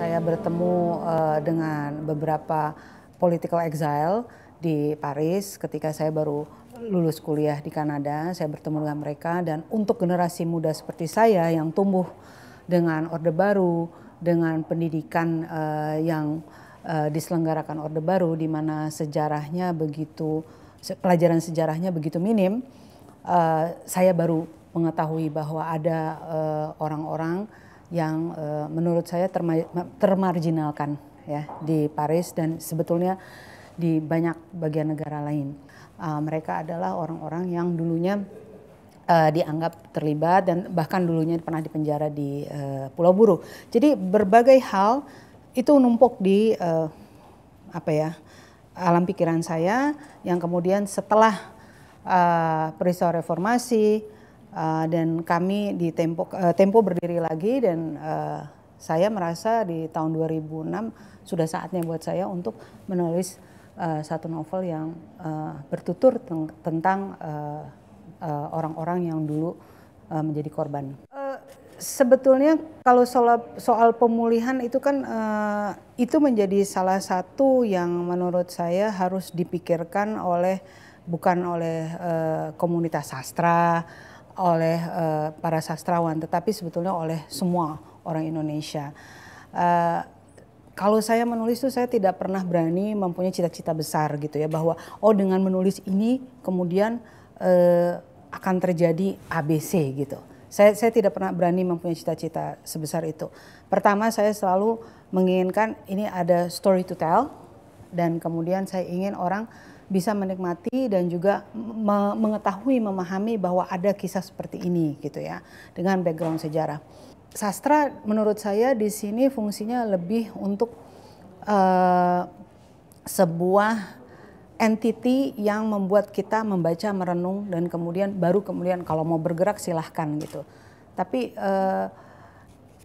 saya bertemu uh, dengan beberapa political exile di Paris ketika saya baru lulus kuliah di Kanada, saya bertemu dengan mereka dan untuk generasi muda seperti saya yang tumbuh dengan Orde Baru, dengan pendidikan uh, yang uh, diselenggarakan Orde Baru di mana sejarahnya begitu pelajaran sejarahnya begitu minim, uh, saya baru mengetahui bahwa ada orang-orang uh, orang -orang yang uh, menurut saya terma termarginalkan ya di Paris dan sebetulnya di banyak bagian negara lain. Uh, mereka adalah orang-orang yang dulunya uh, dianggap terlibat dan bahkan dulunya pernah dipenjara di uh, Pulau Buru. Jadi berbagai hal itu numpuk di uh, apa ya alam pikiran saya yang kemudian setelah uh, peristiwa reformasi Uh, dan kami di Tempo uh, Tempo berdiri lagi dan uh, saya merasa di tahun 2006 sudah saatnya buat saya untuk menulis uh, satu novel yang uh, bertutur ten tentang uh, uh, orang-orang yang dulu uh, menjadi korban. Uh, sebetulnya kalau soal soal pemulihan itu kan uh, itu menjadi salah satu yang menurut saya harus dipikirkan oleh bukan oleh uh, komunitas sastra oleh uh, para sastrawan, tetapi sebetulnya oleh semua orang Indonesia. Uh, kalau saya menulis itu saya tidak pernah berani mempunyai cita-cita besar gitu ya bahwa oh dengan menulis ini kemudian uh, akan terjadi ABC gitu. Saya saya tidak pernah berani mempunyai cita-cita sebesar itu. Pertama saya selalu menginginkan ini ada story to tell dan kemudian saya ingin orang bisa menikmati dan juga me mengetahui memahami bahwa ada kisah seperti ini gitu ya dengan background sejarah. Sastra menurut saya di sini fungsinya lebih untuk uh, sebuah entiti yang membuat kita membaca, merenung dan kemudian baru kemudian kalau mau bergerak silahkan gitu. Tapi uh,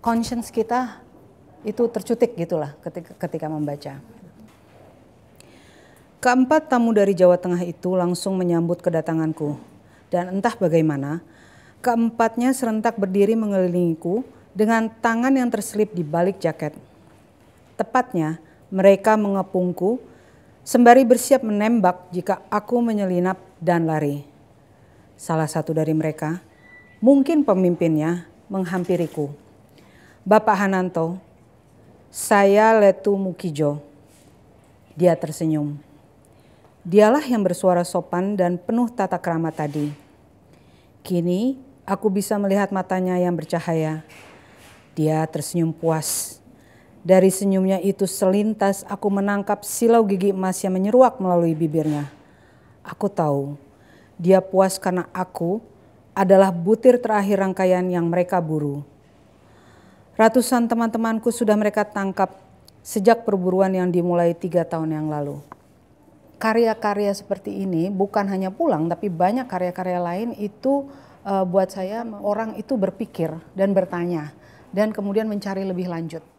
conscience kita itu tercutik gitulah ketika ketika membaca. Keempat tamu dari Jawa Tengah itu langsung menyambut kedatanganku. Dan entah bagaimana, keempatnya serentak berdiri mengelilingiku dengan tangan yang terselip di balik jaket. Tepatnya, mereka mengepungku sembari bersiap menembak jika aku menyelinap dan lari. Salah satu dari mereka, mungkin pemimpinnya, menghampiriku. Bapak Hananto, saya Letu Mukijo. Dia tersenyum. Dialah yang bersuara sopan dan penuh tata krama tadi. Kini aku bisa melihat matanya yang bercahaya. Dia tersenyum puas. Dari senyumnya itu selintas aku menangkap silau gigi emas yang menyeruak melalui bibirnya. Aku tahu dia puas karena aku adalah butir terakhir rangkaian yang mereka buru. Ratusan teman-temanku sudah mereka tangkap sejak perburuan yang dimulai tiga tahun yang lalu karya-karya seperti ini bukan hanya pulang tapi banyak karya-karya lain itu uh, buat saya orang itu berpikir dan bertanya dan kemudian mencari lebih lanjut.